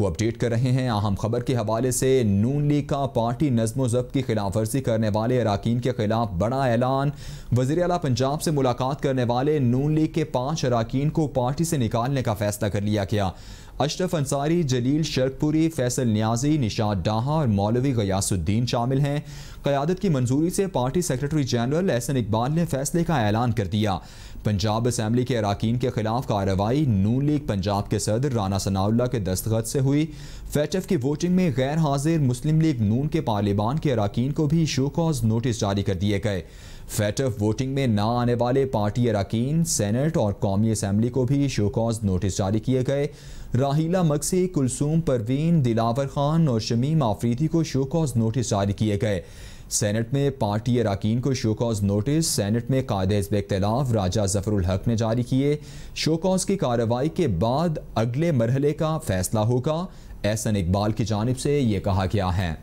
को अपडेट कर रहे हैं अहम खबर के हवाले से नून लीग का पार्टी नज्म जब्त की खिलाफ वर्जी करने वाले अरकान के खिलाफ बड़ा ऐलान वजी अला पंजाब से मुलाकात करने वाले नून लीग के पांच अरकान को पार्टी से निकालने का फैसला कर लिया गया अशरफ अंसारी जलील शर्कपुरी फैसल न्याजी निशाद डाहा और मौलवी गयासुद्दीन शामिल हैं क़्यादत की मंजूरी से party secretary general Ahsan Iqbal ने फैसले का ऐलान कर दिया पंजाब असम्बली के अरकान के खिलाफ कार्रवाई नू लीग पंजाब के सदर राना सनाउल्ला के दस्तखत से हुई फैटफ की वोटिंग में गैर हाजिर मुस्लिम लीग नून के पार्लिबान के अरकान को भी शो कॉज नोटिस जारी कर दिए गए फेटफ वोटिंग में ना आने वाले पार्टी अरकान सेनेट और कौमी असम्बली को भी शोकॉज नोटिस जारी किए गए राहिला मकसी कुलसूम परवीन दिलावर खान और शमीम आफरीदी को शोकॉज नोटिस जारी किए गए सेनेट में पार्टी अरकान को शोकॉज नोटिस सेनेट में कायद हजब इख्तलाफ राजा जफरुल हक ने जारी किए शोकॉज की कार्रवाई के बाद अगले मरहले का फैसला होगा एहसन इकबाल की जानब से ये कहा गया है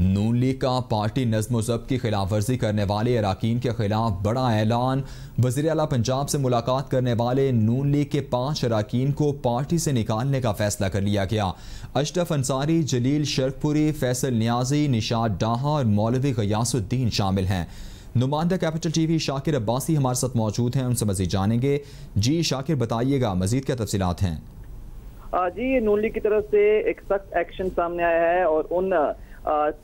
नून लीग का पार्टी नज्म जब्त की खिलाफ वर्जी करने वाले अरकान के खिलाफ बड़ा ऐलान वजीर अला पंजाब से मुलाकात करने वाले नून लीग के पाँच अरकान को पार्टी से निकालने का फैसला कर लिया गया अशरफ अंसारी जलील शर्खपुरी फैसल न्याजी निशाद डाहा और मौलवी गयासुद्दीन शामिल हैं नुमाइंदा Capital TV Shakir Abbasi हमारे साथ मौजूद हैं उनसे मजीद जानेंगे जी शाकिर बताइएगा मजीद क्या तफसीत हैं जी ये नूली की तरफ से एक सख्त एक्शन सामने आया है और उन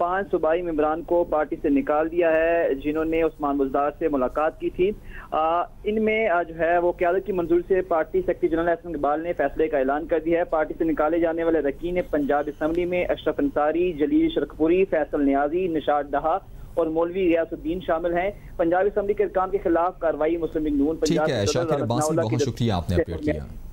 पांच सूबाई मेबरान को पार्टी से निकाल दिया है जिन्होंने उस्मान बुजदार से मुलाकात की थी इनमें जो है वो क्यादत की मंजूरी से party secretary general Ahsan Iqbal ने फैसले का ऐलान कर दिया है पार्टी से निकाले जाने वाले रकीन पंजाब इसम्बली में अशरफ अंसारी जलील शरखपुरी फैसल न्याजी निशाद डहा और मौलवी रियासुद्दीन शामिल हैं पंजाब इसम्बली के काम के खिलाफ कार्रवाई मुस्लिम लीग नून पंजाब शुक्रिया आपने